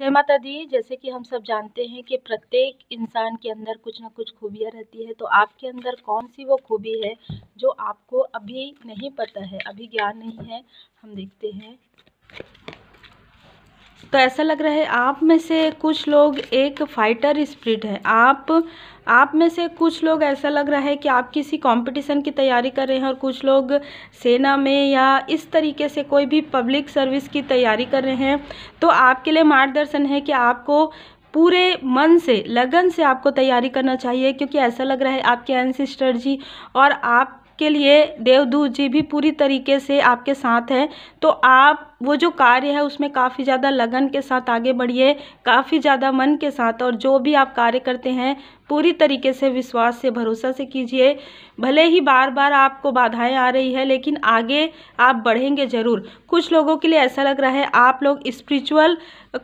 जय माता दी जैसे कि हम सब जानते हैं कि प्रत्येक इंसान के अंदर कुछ ना कुछ खूबियाँ रहती है तो आपके अंदर कौन सी वो खूबी है जो आपको अभी नहीं पता है अभी ज्ञान नहीं है हम देखते हैं तो ऐसा लग रहा है आप में से कुछ लोग एक फाइटर स्प्रिट है आप आप में से कुछ लोग ऐसा लग रहा है कि आप किसी कंपटीशन की तैयारी कर रहे हैं और कुछ लोग सेना में या इस तरीके से कोई भी पब्लिक सर्विस की तैयारी कर रहे हैं तो आपके लिए मार्गदर्शन है कि आपको पूरे मन से लगन से आपको तैयारी करना चाहिए क्योंकि ऐसा लग रहा है आपके एनसिस्टर जी और आपके लिए देवदूत जी भी पूरी तरीके से आपके साथ हैं तो आप वो जो कार्य है उसमें काफ़ी ज़्यादा लगन के साथ आगे बढ़िए काफ़ी ज़्यादा मन के साथ और जो भी आप कार्य करते हैं पूरी तरीके से विश्वास से भरोसा से कीजिए भले ही बार बार आपको बाधाएं आ रही है लेकिन आगे आप बढ़ेंगे ज़रूर कुछ लोगों के लिए ऐसा लग रहा है आप लोग स्पिरिचुअल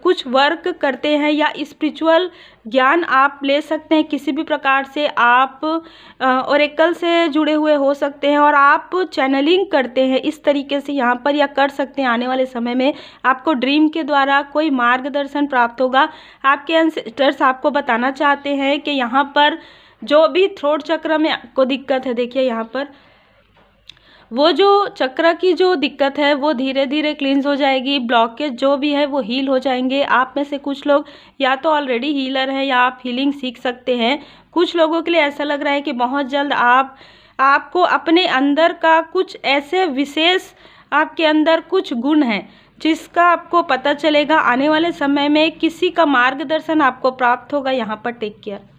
कुछ वर्क करते हैं या स्पिरिचुअल ज्ञान आप ले सकते हैं किसी भी प्रकार से आप ओरेकल से जुड़े हुए हो सकते हैं और आप चैनलिंग करते हैं इस तरीके से यहाँ पर या कर सकते हैं आने वाले वाले समय में आपको ड्रीम के द्वारा कोई मार्गदर्शन प्राप्त होगा आपके एंसेस्टर्स आपको बताना चाहते हैं कि यहाँ पर जो भी थ्रोट चक्र में आपको दिक्कत है देखिए यहाँ पर वो जो चक्र की जो दिक्कत है वो धीरे धीरे क्लींस हो जाएगी ब्लॉकेज जो भी है वो हील हो जाएंगे आप में से कुछ लोग या तो ऑलरेडी हीलर हैं या आप हीलिंग सीख सकते हैं कुछ लोगों के लिए ऐसा लग रहा है कि बहुत जल्द आप आपको अपने अंदर का कुछ ऐसे विशेष आपके अंदर कुछ गुण हैं जिसका आपको पता चलेगा आने वाले समय में किसी का मार्गदर्शन आपको प्राप्त होगा यहाँ पर टेक केयर